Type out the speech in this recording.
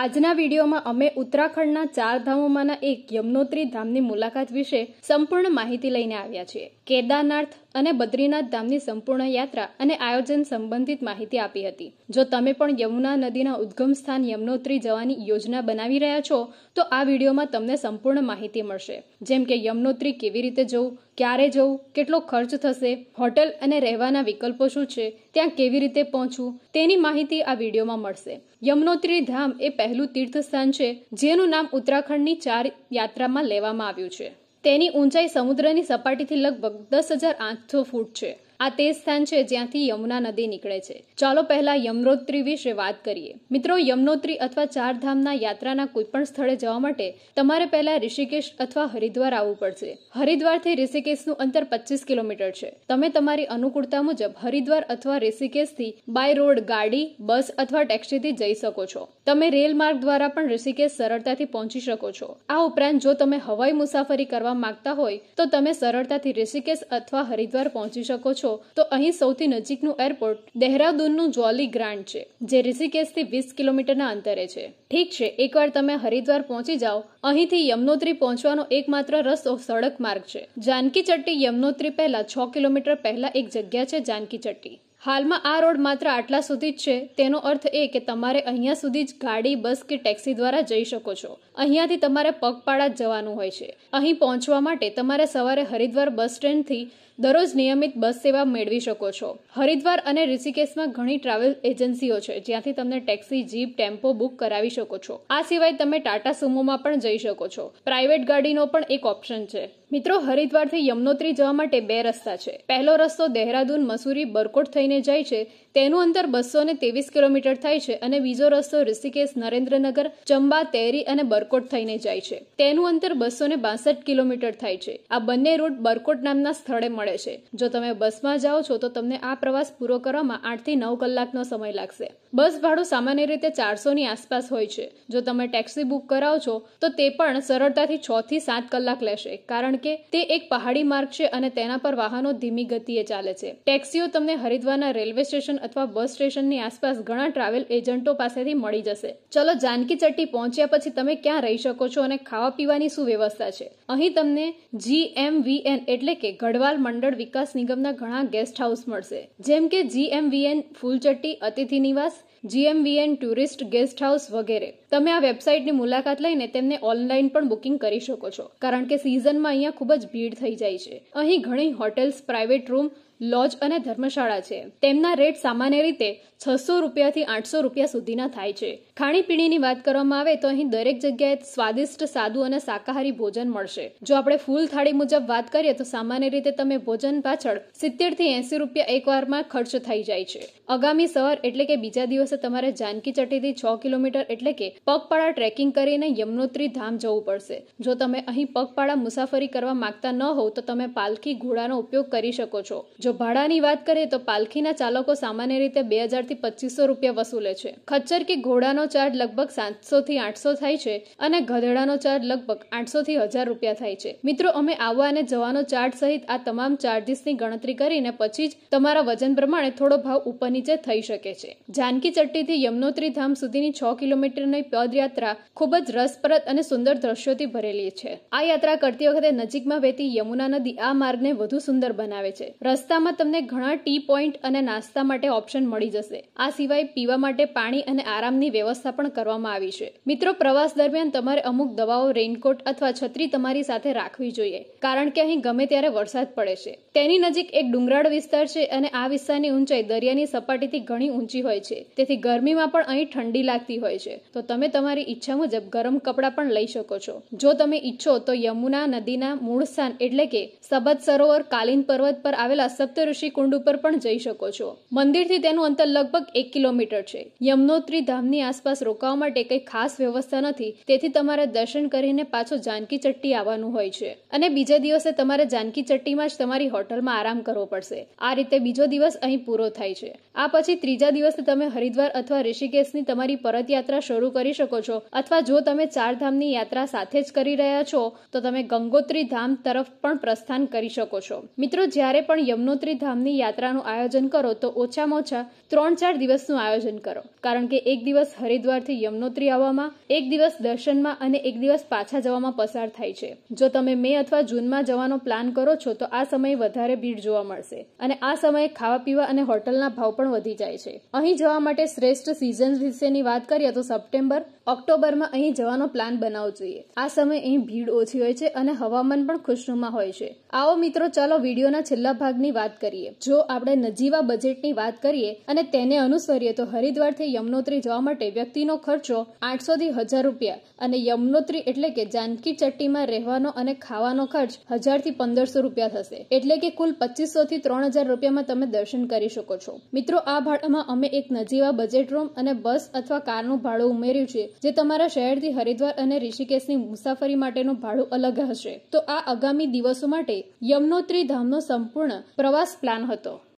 આજના વિડીયોમાં અમે ઉત્તરાખંડના ચાર ધામોમાંના એક યમનોત્રી ધામની મુલાકાત વિશે સંપૂર્ણ માહિતી લઈને આવ્યા છીએ કેદારનાથ અને બદ્રીનાથ ધામની સંપૂર્ણ યાત્રા અને આયોજન સંબંધિત માહિતી આપી હતી જો તમે પણ યમુના નદીના ઉદ્ગમ સ્થાન યમનોત્રી જવાની યોજના બનાવી રહ્યા છો તો આ વિડીયોમાં તમને સંપૂર્ણ માહિતી મળશે જેમ કે યમનોત્રી કેવી રીતે જવું ક્યારે જવું કેટલો ખર્ચ થશે હોટેલ અને રહેવાના વિકલ્પો શું છે ત્યાં કેવી રીતે પહોંચવું તેની માહિતી આ વિડીયોમાં મળશે યમનોત્રી ધામ એ પહેલું તીર્થસ્થાન છે જેનું નામ ઉત્તરાખંડની ચાર યાત્રામાં લેવામાં આવ્યું છે તેની ઊંચાઈ સમુદ્રની સપાટીથી લગભગ દસ હજાર આઠસો ફૂટ છે આ તે સ્થાન છે જ્યાંથી યમુના નદી નીકળે છે ચાલો પહેલા યમનોત્રી વિશે વાત કરીએ મિત્રો યમનોત્રી અથવા ચારધામના યાત્રાના કોઈપણ સ્થળે જવા માટે તમારે પહેલા ઋષિકેશ અથવા હરિદ્વાર આવવું પડશે હરિદ્વારથી ઋષિકેશનું અંતર પચીસ કિલોમીટર છે તમે તમારી અનુકૂળતા મુજબ હરિદ્વાર અથવા ઋષિકેશથી બાય રોડ ગાડી બસ અથવા ટેક્સીથી જઈ શકો છો તમે રેલ માર્ગ દ્વારા પણ ઋષિકેશ સરળતાથી પહોંચી શકો છો આ ઉપરાંત જો તમે હવાઈ મુસાફરી કરવા માંગતા હોય તો તમે સરળતાથી ઋષિકેશ અથવા હરિદ્વાર પહોંચી શકો છો તો અહીં સૌથી નજીકનું એરપોર્ટ દહેરાદૂનનું જોલી ગ્રાન્ડ છે જે ઋષિકેશથી વીસ કિલોમીટરના અંતરે છે ઠીક છે એકવાર તમે હરિદ્વાર પહોંચી જાઓ અહીંથી યમનોત્રી પહોંચવાનો એકમાત્ર રસ્તો સડક માર્ગ છે જાનકી ચટ્ટી યમનોત્રી પહેલા છ કિલોમીટર પહેલા એક જગ્યા છે જાનકી ચટ્ટી હાલમાં આ રોડ માત્ર આટલા સુધી જ છે તેનો અર્થ એ કે તમારે અહીંયા સુધી જ ગાડી બસ કે ટેક્સી દ્વારા જઈ શકો છો અહીંયાથી તમારે પગપાળા જ જવાનું હોય છે અહીં પહોંચવા માટે તમારે સવારે હરિદ્વાર બસ સ્ટેન્ડથી દરરોજ નિયમિત બસ સેવા મેળવી શકો છો હરિદ્વાર અને ઋષિકેશમાં ઘણી ટ્રાવેલ એજન્સીઓ છે જ્યાંથી તમને ટેક્સી જીપ ટેમ્પો બુક કરાવી શકો છો આ સિવાય તમે ટાટા સુમોમાં પણ જઈ શકો છો પ્રાઇવેટ ગાડીનો પણ એક ઓપ્શન છે મિત્રો હરિદ્વારથી યમનોત્રી જવા માટે બે રસ્તા છે પહેલો રસ્તો દહેરાદૂન મસૂરી બરકોટ થઈને જાય છે તેનું અંતર બસો ને ત્રેવીસ કિલોમીટર થાય છે અને બીજો રસ્તો ઋષિકેશ નરેન્દ્રનગર ચંબા તેરી અને બરકોટ થઈને જાય છે તેનું અંતર બસો ને બાસઠ કિલોમીટર થાય છે આ બંને રૂટ બરકોટ નામના સ્થળે મળે મળે છે જો તમે બસમાં જાઓ છો તો તમને આ પ્રવાસ પૂરો કરવામાં આઠથી નવ કલાકનો સમય લાગશે બસ ભાડું સામાન્ય રીતે ચારસોની આસપાસ હોય છે જો તમે ટેક્સી બુક કરાવ છો તો તે પણ સરળતાથી છ સાત કલાક લેશે કારણ કે તે એક પહાડી માર્ગ છે અને તેના પર વાહનો ધીમી ગતિએ ચાલે છે ટેક્સીઓ તમને હરિદ્વારના રેલવે સ્ટેશન અથવા બસ સ્ટેશનની આસપાસ ઘણા ટ્રાવેલ એજન્ટો પાસેથી મળી જશે ચલો જાનકી ચટ્ટી પહોંચ્યા પછી તમે ક્યાં રહી શકો છો અને ખાવા પીવાની શું વ્યવસ્થા છે અહીં તમને જીએમવીએન એટલે કે ગઢવાલ મંડળ વિકાસ નિગમના ઘણા ગેસ્ટ હાઉસ મળશે જેમ કે જીએમવીએન ફૂલચટ્ટી અતિથિ નિવાસ જીએમવીએન ટુરિસ્ટ ગેસ્ટ હાઉસ વગેરે તમે આ વેબસાઇટની મુલાકાત લઈને તેમને ઓનલાઈન પણ બુકિંગ કરી શકો છો કારણ કે સિઝનમાં અહીંયા ખૂબ જ ભીડ થઈ જાય છે અહીં ઘણી હોટેલ્સ પ્રાઇવેટ રૂમ લોજ અને ધર્મશાળા છે તેમના રેટ સામાન્ય રીતે છસો રૂપિયાથી આઠસો રૂપિયા સુધીના થાય છે ખાણીપીણીની વાત કરવામાં આવે તો અહીં દરેક જગ્યાએ સ્વાદિષ્ટ સાદુ અને શાકાહારી ભોજન મળશે જો આપણે ફૂલ થાળી મુજબ વાત કરીએ તો સામાન્ય રીતે તમે ભોજન પાછળ સિત્તેર થી એંસી રૂપિયા એક વારમાં ખર્ચ થઈ જાય છે આગામી સવાર એટલે કે બીજા દિવસે તમારે જાનકી ચટીથી છ કિલોમીટર એટલે કે પગપાળા ટ્રેકિંગ કરીને યમનોત્રી ધામ જવું પડશે જો તમે અહીં પગપાળા મુસાફરી કરવા માંગતા ન હોવ તો તમે પાલખી ઘોડાનો ઉપયોગ કરી શકો છો જો ભાડાની વાત કરીએ તો પાલખીના ચાલકો સામાન્ય રીતે બે હજારથી પચીસો રૂપિયા વસૂલે છે ખચ્ચર કે ઘોડાનો ચાર્જ લગભગ સાતસોથી આઠસો થાય છે અને ગધેડાનો ચાર્જ લગભગ આઠસોથી હજાર રૂપિયા થાય છે મિત્રો અમે આવવા અને જવાનો ચાર્જ સહિત આ તમામ ચાર્જીસની ગણતરી કરીને પછી જ તમારા વજન પ્રમાણે થોડો ભાવ ઉપર નીચે થઈ શકે છે જાનકી ચટ્ટીથી યમનોત્રી ધામ સુધીની છ કિલોમીટરની પદયાત્રા ખૂબ જ રસપ્રદ અને સુંદર દ્રશ્યોથી ભરેલી છે આ યાત્રા કરતી વખતે નજીકમાં વહેતી યમુના નદી આ માર્ગને વધુ સુંદર બનાવે છે રસ્તા રસ્તામાં તમને ઘણા ટી પોઈન્ટ અને નાસ્તા માટે ઓપ્શન મળી જશે આ સિવાય પીવા માટે પાણી અને આરામની વ્યવસ્થા પણ કરવામાં આવી છે મિત્રો પ્રવાસ દરમિયાન તમારે અમુક દવાઓ રેઇનકોટ અથવા છત્રી તમારી સાથે રાખવી જોઈએ કારણ કે અહીં ગમે ત્યારે વરસાદ પડે છે તેની નજીક એક ડુંગરાળ વિસ્તાર છે અને આ વિસ્તારની ઊંચાઈ દરિયાની સપાટીથી ઘણી ઊંચી હોય છે તેથી ગરમીમાં પણ અહીં ઠંડી લાગતી હોય છે તો તમે તમારી ઈચ્છા મુજબ ગરમ કપડાં પણ લઈ શકો છો જો તમે ઈચ્છો તો યમુના નદીના મૂળ સ્થાન એટલે કે સબદ સરોવર કાલીન પર્વત પર આવેલા સબ સપ્તઋષિ કુંડ ઉપર પણ જઈ શકો છો મંદિરથી તેનું અંતર લગભગ એક કિલોમીટર છે યમનોત્રી ધામની આસપાસ રોકાવા માટે કંઈ ખાસ વ્યવસ્થા નથી તેથી તમારે દર્શન કરીને પાછો જાનકી ચટ્ટી આવવાનું હોય છે અને બીજા દિવસે તમારે જાનકી ચટ્ટીમાં જ તમારી હોટલમાં આરામ કરવો પડશે આ રીતે બીજો દિવસ અહીં પૂરો થાય છે આ પછી ત્રીજા દિવસે તમે હરિદ્વાર અથવા ઋષિકેશની તમારી પરત યાત્રા શરૂ કરી શકો છો અથવા જો તમે ચાર ધામની યાત્રા સાથે જ કરી રહ્યા છો તો તમે ગંગોત્રી ધામ તરફ પણ પ્રસ્થાન કરી શકો છો મિત્રો જ્યારે પણ યમનો યમનોત્રી ધામની યાત્રાનું આયોજન કરો તો ઓછામાં ઓછા ત્રણ ચાર દિવસનું આયોજન કરો કારણ કે એક દિવસ હરિદ્વારથી યમનોત્રી આવવામાં એક દિવસ દર્શનમાં અને એક દિવસ પાછા જવામાં પસાર થાય છે જો તમે મે અથવા જૂનમાં જવાનો પ્લાન કરો છો તો આ સમયે વધારે ભીડ જોવા મળશે અને આ સમયે ખાવા પીવા અને હોટલના ભાવ પણ વધી જાય છે અહીં જવા માટે શ્રેષ્ઠ સિઝન વિશેની વાત કરીએ તો સપ્ટેમ્બર ઓક્ટોબરમાં અહીં જવાનો પ્લાન બનાવવો જોઈએ આ સમયે અહીં ભીડ ઓછી હોય છે અને હવામાન પણ ખુશનુમા હોય છે આવો મિત્રો ચાલો વિડીયોના છેલ્લા ભાગની વાત વાત કરીએ જો આપણે નજીવા બજેટની વાત કરીએ અને તેને અનુસરીએ તો હરિદ્વારથી યમનોત્રી જવા માટે વ્યક્તિનો ખર્ચો આઠસો થી હજાર રૂપિયા અને યમનોત્રી એટલે કે જાનકી ચટ્ટીમાં રહેવાનો અને ખાવાનો ખર્ચ હજાર થી પંદરસો રૂપિયા થશે એટલે કે કુલ પચીસો થી ત્રણ હજાર રૂપિયામાં તમે દર્શન કરી શકો છો મિત્રો આ ભાડામાં અમે એક નજીવા બજેટ રૂમ અને બસ અથવા કારનું ભાડું ઉમેર્યું છે જે તમારા શહેરથી હરિદ્વાર અને ઋષિકેશની મુસાફરી માટેનું ભાડું અલગ હશે તો આ આગામી દિવસો માટે યમનોત્રી ધામનો સંપૂર્ણ પ્રવાસ પ્લાન હતો